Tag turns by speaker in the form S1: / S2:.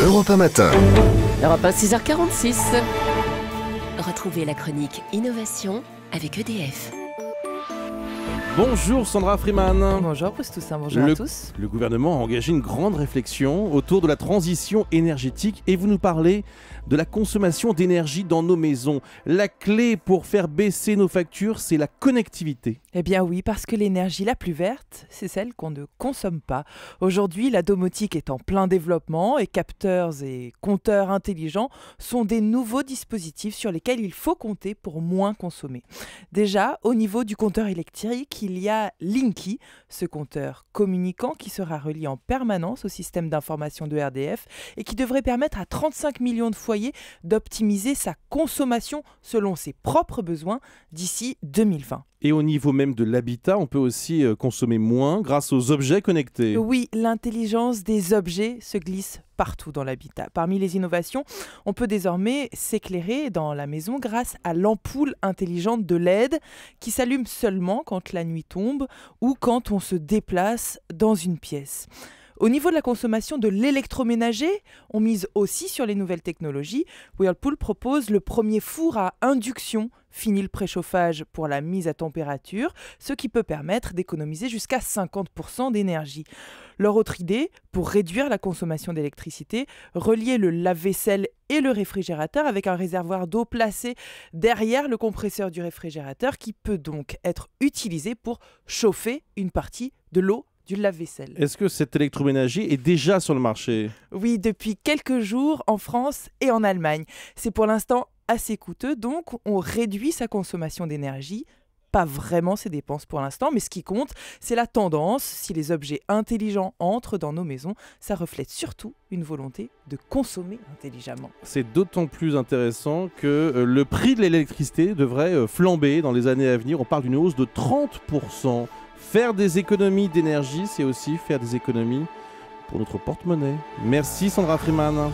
S1: Europe 1 matin.
S2: Europe 1 6h46. Retrouvez la chronique Innovation avec EDF.
S1: Bonjour Sandra
S2: Freeman. Bonjour bonjour à tous.
S1: Le gouvernement a engagé une grande réflexion autour de la transition énergétique et vous nous parlez de la consommation d'énergie dans nos maisons. La clé pour faire baisser nos factures, c'est la connectivité.
S2: Eh bien oui, parce que l'énergie la plus verte, c'est celle qu'on ne consomme pas. Aujourd'hui, la domotique est en plein développement et capteurs et compteurs intelligents sont des nouveaux dispositifs sur lesquels il faut compter pour moins consommer. Déjà, au niveau du compteur électrique, il y a Linky, ce compteur communicant qui sera relié en permanence au système d'information de RDF et qui devrait permettre à 35 millions de foyers d'optimiser sa consommation selon
S1: ses propres besoins d'ici 2020. Et au niveau même de l'habitat, on peut aussi euh, consommer moins grâce aux objets connectés.
S2: Oui, l'intelligence des objets se glisse partout dans l'habitat. Parmi les innovations, on peut désormais s'éclairer dans la maison grâce à l'ampoule intelligente de LED qui s'allume seulement quand la nuit tombe ou quand on se déplace dans une pièce. Au niveau de la consommation de l'électroménager, on mise aussi sur les nouvelles technologies. Whirlpool propose le premier four à induction Fini le préchauffage pour la mise à température, ce qui peut permettre d'économiser jusqu'à 50% d'énergie. Leur autre idée, pour réduire la consommation d'électricité, relier le lave-vaisselle et le réfrigérateur avec un réservoir d'eau placé derrière le compresseur du réfrigérateur qui peut donc être utilisé pour chauffer une partie de l'eau du lave-vaisselle.
S1: Est-ce que cette électroménager est déjà sur le marché
S2: Oui, depuis quelques jours en France et en Allemagne. C'est pour l'instant assez coûteux, donc on réduit sa consommation d'énergie pas vraiment ses dépenses pour l'instant, mais ce qui compte, c'est la tendance. Si les objets intelligents entrent dans nos maisons, ça reflète surtout une volonté de consommer intelligemment.
S1: C'est d'autant plus intéressant que euh, le prix de l'électricité devrait euh, flamber dans les années à venir. On parle d'une hausse de 30%. Faire des économies d'énergie, c'est aussi faire des économies pour notre porte-monnaie. Merci Sandra Freeman.